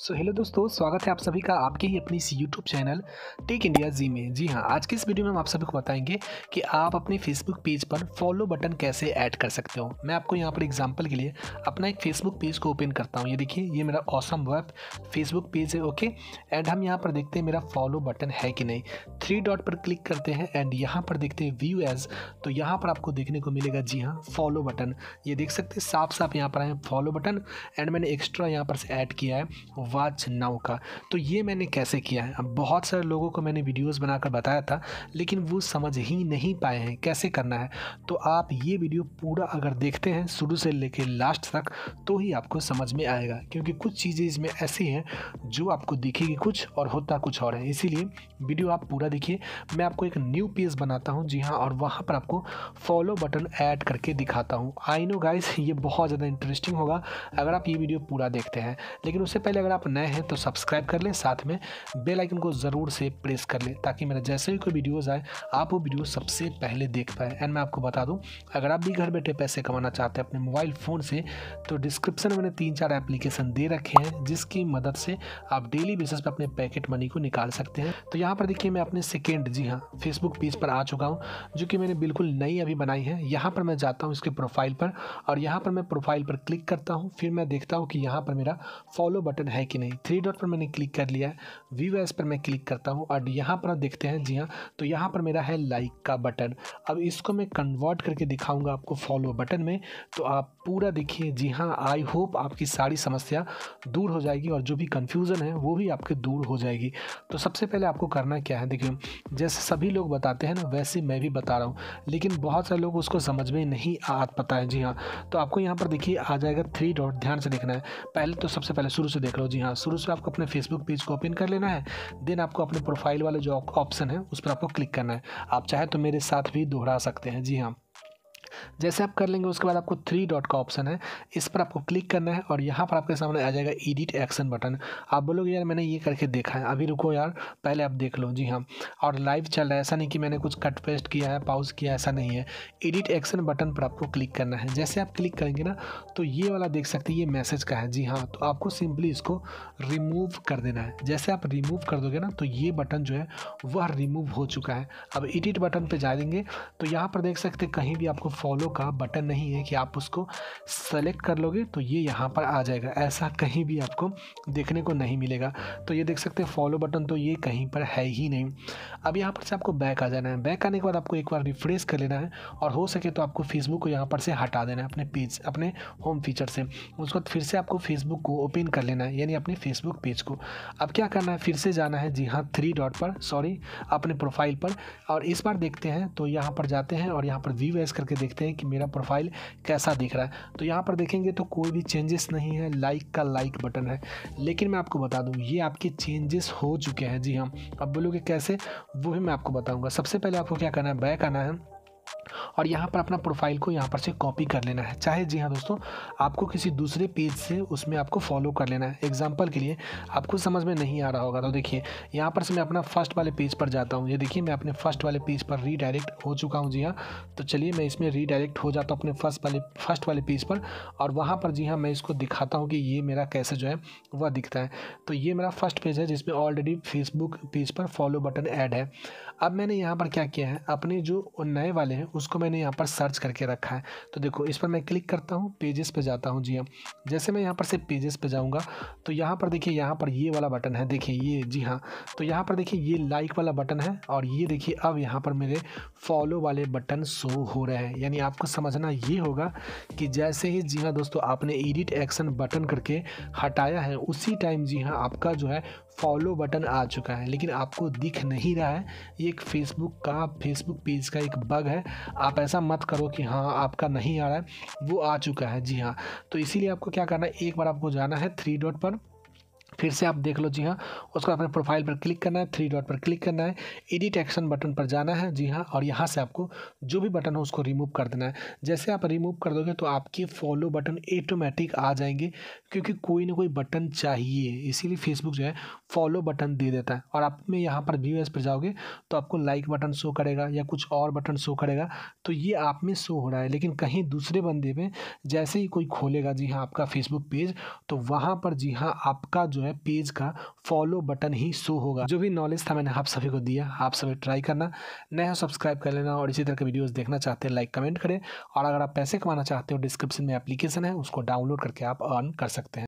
so hello दोस्तों स्वागत है आप सभी का आपके ही अपनी इस YouTube channel tech India ji में जी हाँ आज के इस वीडियो में हम आप सभी को बताएंगे कि आप अपने फेसबुक पेज पर फॉलो बटन कैसे ऐड कर सकते हो मैं आपको यहाँ पर एग्जांपल के लिए अपना एक फेसबुक पेज को ओपन करता हूँ ये देखिए ये मेरा ऑसम वेब फेसबुक पेज है ओके एंड हम यहाँ पर देखते हैं मेरा फॉलो बटन है कि नहीं थ्री डॉट पर क्लिक करते हैं एंड यहाँ पर देखते हैं व्यू एज तो यहाँ पर आपको देखने को मिलेगा जी हाँ फॉलो बटन ये देख सकते हैं साफ साफ यहाँ पर आए फॉलो बटन एंड मैंने एक्स्ट्रा यहाँ पर से ऐड किया है वाच नाउ का तो ये मैंने कैसे किया है अब बहुत सारे लोगों को मैंने वीडियोस बनाकर बताया था लेकिन वो समझ ही नहीं पाए हैं कैसे करना है तो आप ये वीडियो पूरा अगर देखते हैं शुरू से लेकर लास्ट तक तो ही आपको समझ में आएगा क्योंकि कुछ चीज़ें इसमें ऐसी हैं जो आपको दिखेगी कुछ और होता कुछ और है इसीलिए वीडियो आप पूरा देखिए मैं आपको एक न्यू पेज बनाता हूँ जी हाँ और वहाँ पर आपको फॉलो बटन ऐड करके दिखाता हूँ आई नो गाइस ये बहुत ज़्यादा इंटरेस्टिंग होगा अगर आप ये वीडियो पूरा देखते हैं लेकिन उससे पहले अगर आप आप नए हैं तो सब्सक्राइब कर लें साथ में बेल आइकन को ज़रूर से प्रेस कर लें ताकि मेरा जैसे भी कोई वीडियोस आए आप वो वीडियो सबसे पहले देख पाएँ एंड मैं आपको बता दूं अगर आप भी घर बैठे पैसे कमाना चाहते हैं अपने मोबाइल फ़ोन से तो डिस्क्रिप्शन में मैंने तीन चार एप्लीकेशन दे रखे हैं जिसकी मदद से आप डेली बेसिस पर अपने पैकेट मनी को निकाल सकते हैं तो यहाँ पर देखिए मैं अपने सेकेंड जी हाँ फेसबुक पेज पर आ चुका हूँ जो कि मैंने बिल्कुल नई अभी बनाई है यहाँ पर मैं जाता हूँ इसके प्रोफाइल पर और यहाँ पर मैं प्रोफाइल पर क्लिक करता हूँ फिर मैं देखता हूँ कि यहाँ पर मेरा फॉलो बटन है कि नहीं थ्री डॉट पर मैंने क्लिक कर लिया है व्यू एस पर मैं क्लिक करता हूँ और यहाँ पर आप देखते हैं जी हाँ तो यहाँ पर मेरा है लाइक का बटन अब इसको मैं कन्वर्ट करके दिखाऊँगा आपको फॉलो बटन में तो आप पूरा देखिए जी हाँ आई होप आपकी सारी समस्या दूर हो जाएगी और जो भी कन्फ्यूज़न है वो भी आपके दूर हो जाएगी तो सबसे पहले आपको करना क्या है देखिए जैसे सभी लोग बताते हैं ना वैसे मैं भी बता रहा हूँ लेकिन बहुत सारे लोग उसको समझ में नहीं आ पता है जी हाँ तो आपको यहाँ पर देखिए आ जाएगा थ्री डॉट ध्यान से देखना है पहले तो सबसे पहले शुरू से देख लो जी जी हाँ शुरू से आपको अपने फेसबुक पेज को ओपन कर लेना है देन आपको अपने प्रोफाइल वाले जो ऑप्शन है उस पर आपको क्लिक करना है आप चाहे तो मेरे साथ भी दोहरा सकते हैं जी हाँ जैसे आप कर लेंगे उसके बाद आपको थ्री डॉट का ऑप्शन है इस पर आपको क्लिक करना है और यहाँ पर आपके सामने आ जाएगा एडिट एक्शन बटन आप बोलोगे यार मैंने ये करके देखा है अभी रुको यार पहले आप देख लो जी हाँ और लाइव चल रहा है ऐसा नहीं कि मैंने कुछ कट पेस्ट किया है पाउज किया ऐसा नहीं है एडिट एक्शन बटन पर आपको क्लिक करना है जैसे आप क्लिक करेंगे ना तो ये वाला देख सकते हैं ये मैसेज का है जी हाँ तो आपको सिंपली इसको रिमूव कर देना है जैसे आप रिमूव कर दोगे ना तो ये बटन जो है वह रिमूव हो चुका है अब एडिट बटन पर जा देंगे तो यहाँ पर देख सकते कहीं भी आपको फॉलो का बटन नहीं है कि आप उसको सेलेक्ट कर लोगे तो ये यहाँ पर आ जाएगा ऐसा कहीं भी आपको देखने को नहीं मिलेगा तो ये देख सकते हैं फॉलो बटन तो ये कहीं पर है ही नहीं अब यहाँ पर से आपको बैक आ जाना है बैक आने के बाद आपको एक बार रिफ्रेश कर लेना है और हो सके तो आपको फेसबुक को यहाँ पर से हटा देना है अपने पेज अपने होम फीचर से उसके बाद फिर से आपको फेसबुक को ओपन कर लेना है यानी अपने फेसबुक पेज को अब क्या करना है फिर से जाना है जी हाँ थ्री डॉट पर सॉरी अपने प्रोफाइल पर और इस बार देखते हैं तो यहाँ पर जाते हैं और यहाँ पर व्यू वैस करके देखते हैं देखते हैं कि मेरा प्रोफाइल कैसा दिख रहा है तो यहाँ पर देखेंगे तो कोई भी चेंजेस नहीं है लाइक का लाइक बटन है लेकिन मैं आपको बता दूँ ये आपके चेंजेस हो चुके हैं जी हाँ अब बोलोगे कैसे वो भी मैं आपको बताऊँगा सबसे पहले आपको क्या करना है बैक आना है और यहाँ पर अपना प्रोफाइल को यहाँ पर से कॉपी कर लेना है चाहे जी हाँ दोस्तों आपको किसी दूसरे पेज से उसमें आपको फॉलो कर लेना है एग्जाम्पल के लिए आपको समझ में नहीं आ रहा होगा तो देखिए यहाँ पर से मैं अपना फर्स्ट वाले पेज पर जाता हूँ ये देखिए मैं अपने फर्स्ट वाले पेज पर रीडायरेक्ट हो चुका हूँ जी हाँ तो चलिए मैं इसमें रीडायरेक्ट हो जाता हूँ अपने फर्स्ट वाले फर्स्ट वाले पेज पर और वहाँ पर जी हाँ मैं इसको दिखाता हूँ कि ये मेरा कैसे जो है वह दिखता है तो ये मेरा फर्स्ट पेज है जिसमें ऑलरेडी फेसबुक पेज पर फॉलो बटन ऐड है अब मैंने यहाँ पर क्या किया है अपने जो नए वाले हैं उसको मैंने यहाँ पर सर्च करके रखा है तो देखो इस पर मैं क्लिक करता हूँ पेजेस पे जाता हूँ जी हाँ जैसे मैं यहाँ पर से पेजेस पे जाऊँगा तो यहाँ पर देखिए यहाँ पर ये वाला बटन है देखिए ये जी हाँ तो यहाँ पर देखिए ये लाइक वाला बटन है और ये देखिए अब यहाँ पर मेरे फॉलो वाले बटन शो हो रहे हैं यानी आपको समझना ये होगा कि जैसे ही जी हाँ दोस्तों आपने एडिट एक्शन बटन करके हटाया है उसी टाइम जी हाँ आपका जो है फॉलो बटन आ चुका है लेकिन आपको दिख नहीं रहा है ये एक फेसबुक का फेसबुक पेज का एक बग है आप ऐसा मत करो कि हाँ आपका नहीं आ रहा है वो आ चुका है जी हाँ तो इसीलिए आपको क्या करना है एक बार आपको जाना है थ्री डॉट पर फिर से आप देख लो जी हाँ उसको अपने प्रोफाइल पर क्लिक करना है थ्री डॉट पर क्लिक करना है एडिट एक्शन बटन पर जाना है जी हाँ और यहाँ से आपको जो भी बटन हो उसको रिमूव कर देना है जैसे आप रिमूव कर दोगे तो आपके फॉलो बटन ऑटोमेटिक आ जाएंगे क्योंकि कोई ना कोई बटन चाहिए इसीलिए फेसबुक जो है फॉलो बटन दे देता है और आप में यहाँ पर व्यूएस पर जाओगे तो आपको लाइक बटन शो करेगा या कुछ और बटन शो करेगा तो ये आप में शो हो रहा है लेकिन कहीं दूसरे बंदे में जैसे ही कोई खोलेगा जी हाँ आपका फेसबुक पेज तो वहाँ पर जी हाँ आपका जो जो है पेज का फॉलो बटन ही शो होगा जो भी नॉलेज था मैंने आप सभी को दिया आप सभी ट्राई करना नया सब्सक्राइब कर लेना और इसी तरह के वीडियोज़ देखना चाहते हैं लाइक कमेंट करें और अगर आप पैसे कमाना चाहते हो डिस्क्रिप्शन में एप्लीकेशन है उसको डाउनलोड करके आप अर्न कर सकते हैं